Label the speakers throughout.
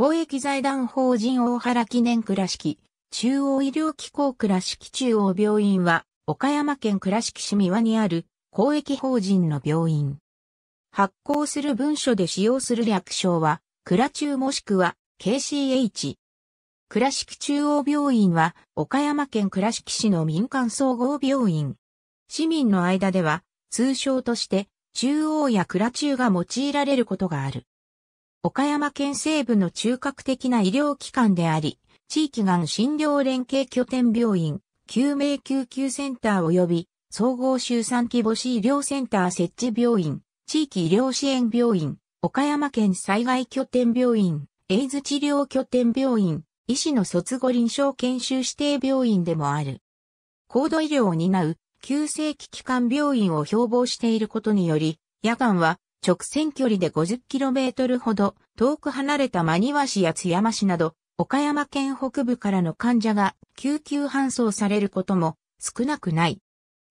Speaker 1: 公益財団法人大原記念倉敷、中央医療機構倉敷中央病院は、岡山県倉敷市三輪にある公益法人の病院。発行する文書で使用する略称は、倉中もしくは KCH。倉敷中央病院は、岡山県倉敷市の民間総合病院。市民の間では、通称として、中央や倉中が用いられることがある。岡山県西部の中核的な医療機関であり、地域がん診療連携拠点病院、救命救急センター及び総合集産規模市医療センター設置病院、地域医療支援病院、岡山県災害拠点病院、エイズ治療拠点病院、医師の卒後臨床研修指定病院でもある。高度医療を担う、急性期機関病院を標榜していることにより、夜間は直線距離で 50km ほど遠く離れた真庭市や津山市など、岡山県北部からの患者が救急搬送されることも少なくない。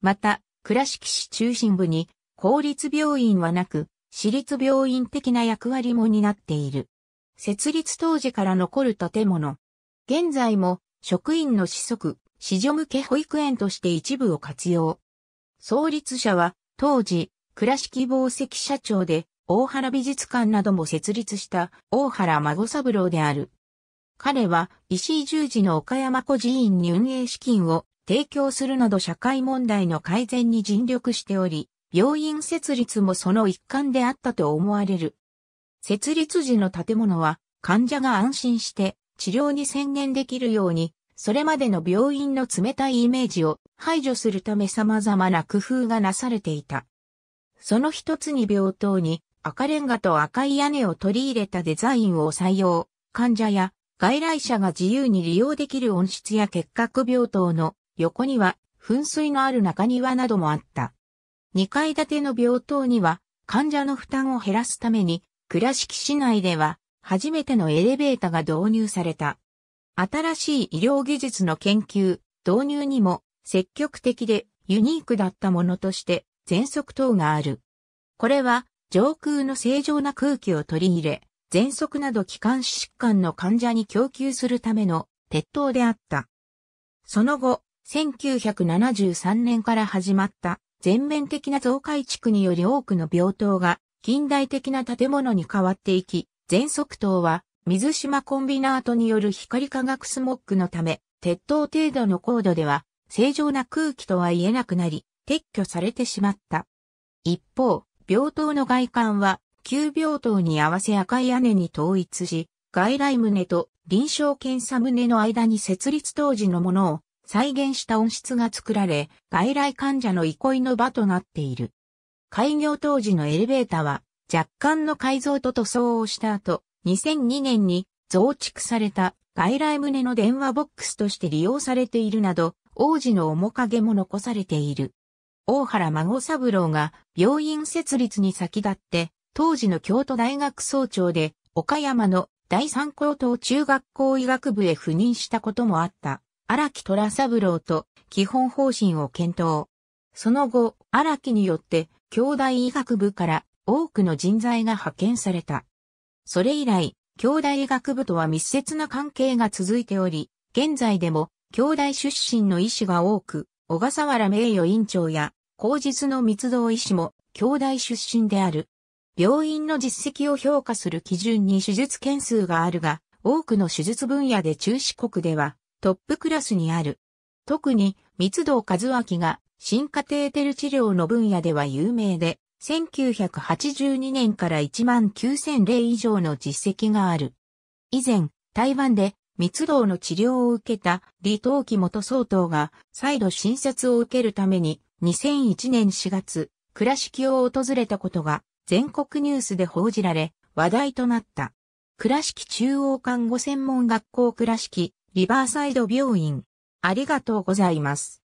Speaker 1: また、倉敷市中心部に公立病院はなく、私立病院的な役割も担っている。設立当時から残る建物。現在も職員の子息、子女向け保育園として一部を活用。創立者は当時倉敷紡績社長で、大原美術館なども設立した大原孫三郎である。彼は石井十字の岡山孤児院に運営資金を提供するなど社会問題の改善に尽力しており、病院設立もその一環であったと思われる。設立時の建物は患者が安心して治療に専念できるように、それまでの病院の冷たいイメージを排除するため様々な工夫がなされていた。その一つに病棟に赤レンガと赤い屋根を取り入れたデザインを採用、患者や外来者が自由に利用できる温室や結核病棟の横には噴水のある中庭などもあった。2階建ての病棟には患者の負担を減らすために倉敷市内では初めてのエレベーターが導入された。新しい医療技術の研究、導入にも積極的でユニークだったものとして全速等がある。これは上空の正常な空気を取り入れ、喘息など気管疾患の患者に供給するための鉄塔であった。その後、1973年から始まった全面的な増改築により多くの病棟が近代的な建物に変わっていき、全速塔は水島コンビナートによる光化学スモックのため、鉄塔程度の高度では正常な空気とは言えなくなり、撤去されてしまった。一方、病棟の外観は、旧病棟に合わせ赤い屋根に統一し、外来棟と臨床検査棟の間に設立当時のものを再現した温室が作られ、外来患者の憩いの場となっている。開業当時のエレベーターは、若干の改造と塗装をした後、2002年に増築された外来棟の電話ボックスとして利用されているなど、王子の面影も残されている。大原孫三郎が病院設立に先立って、当時の京都大学総長で、岡山の第三高等中学校医学部へ赴任したこともあった、荒木虎三郎と基本方針を検討。その後、荒木によって、京大医学部から多くの人材が派遣された。それ以来、京大医学部とは密接な関係が続いており、現在でも、京大出身の医師が多く、小笠原名誉院長や後日の密道医師も京大出身である。病院の実績を評価する基準に手術件数があるが、多くの手術分野で中四国ではトップクラスにある。特に密道和明が新カテーテル治療の分野では有名で、1982年から1万9000例以上の実績がある。以前、台湾で密道の治療を受けた李登輝元総統が再度診察を受けるために2001年4月、倉敷を訪れたことが全国ニュースで報じられ、話題となった。倉敷中央看護専門学校倉敷リバーサイド病院。ありがとうございます。